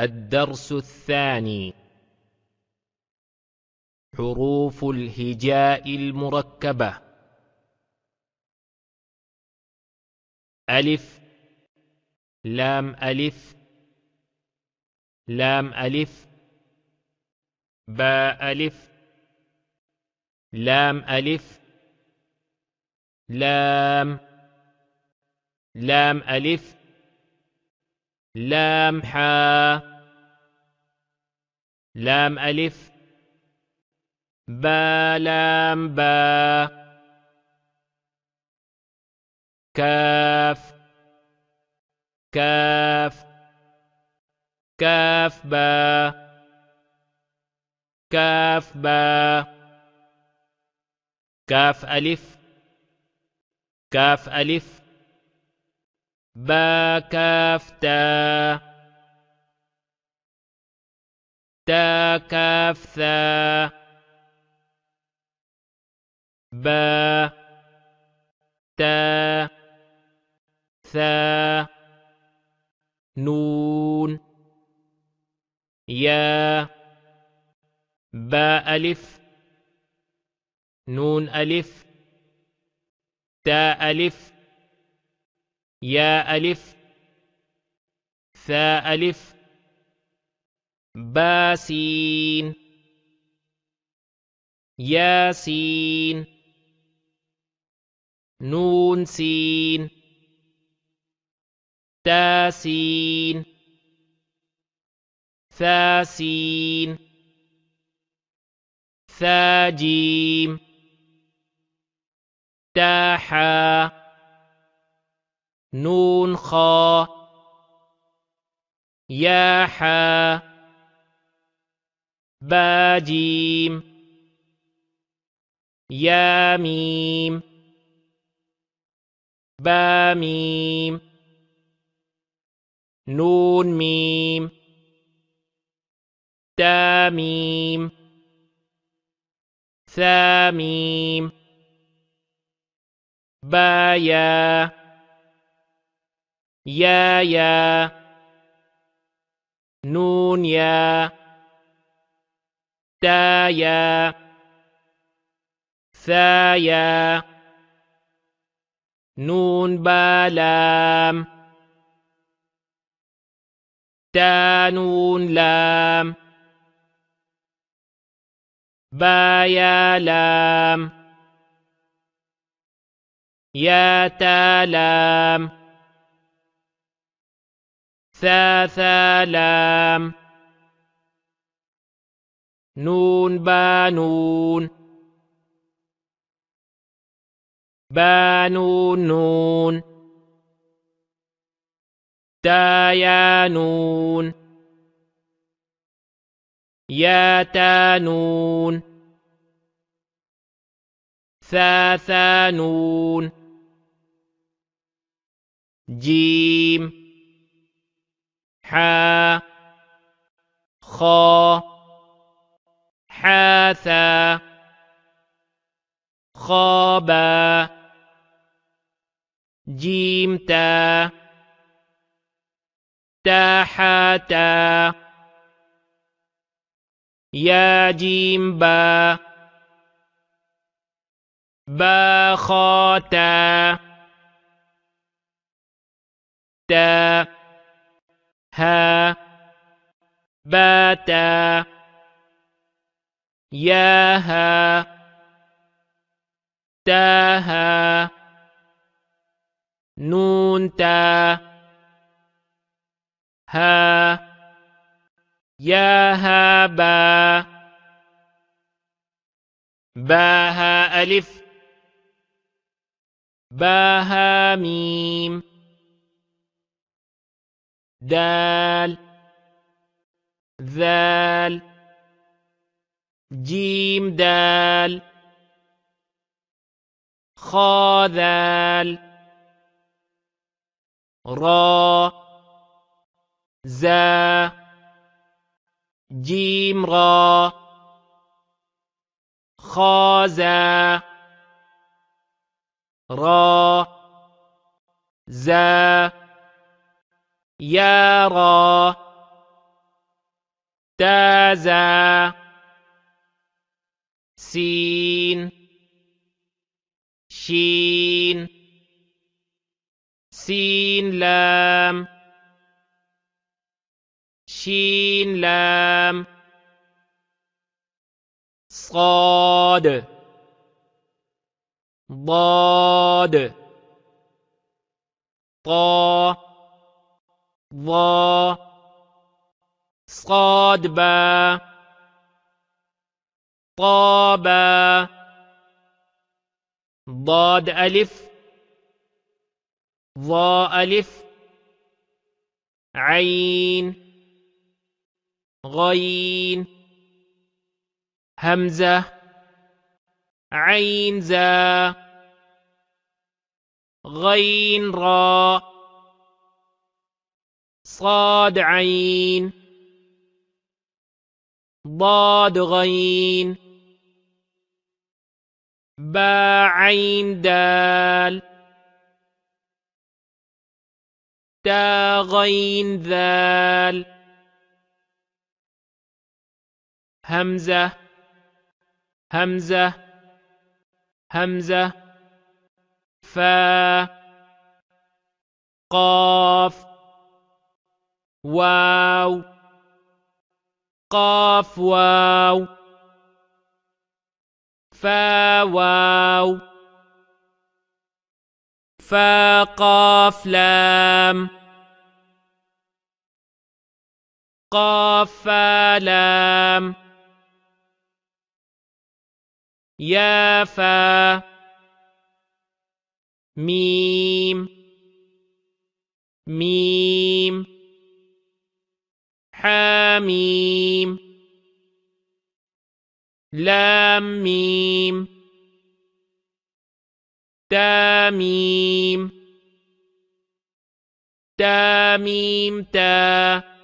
الدرس الثاني حروف الهجاء المركبة ألف لام ألف لام ألف باء ألف لام ألف لام لام ألف لام حا لام ألف با لام با كاف كاف كاف با كاف با كاف ألف كاف ألف با كافتا تا كافتا با تا ثا نون يا باء ألف نون ألف تاء ألف يا ألف ثاء ألف باسين ياسين نون سين تاسين ثاسين ثاجيم تاحا نون خا يا حا با جيم يا ميم با ميم نون ميم تا ميم ثا ميم بايا يا يا نون يا تا يا ثا يا نون با لام تا نون لام با يا لام يا تا لام ثا ثا لام نون بانون بانون نون نون تا يا نون نون ثا ثا جيم حا خا حاثا خابا جيم تا تاحاتا يا جيم با باخاتا تا ها باتا ياها تاها نون تا ها يا هابا باها ألف باها ميم دال ذال جيم دال خا ذال را زا جيم را زا را زا يرى تازا سين شين سين لام شين لام صاد ضاد طا ض صاد با طاب ضاد ألف ضاء ألف عين غين همزة عين زا غين را صاد عين ضاد غين با عين دال تا غين ذال همزة همزة همزة فا قاف واو قاف واو فا واو فا قاف لام قاف فا لام يا فا ميم ميم حاميم لام ميم تاميم تاميم تا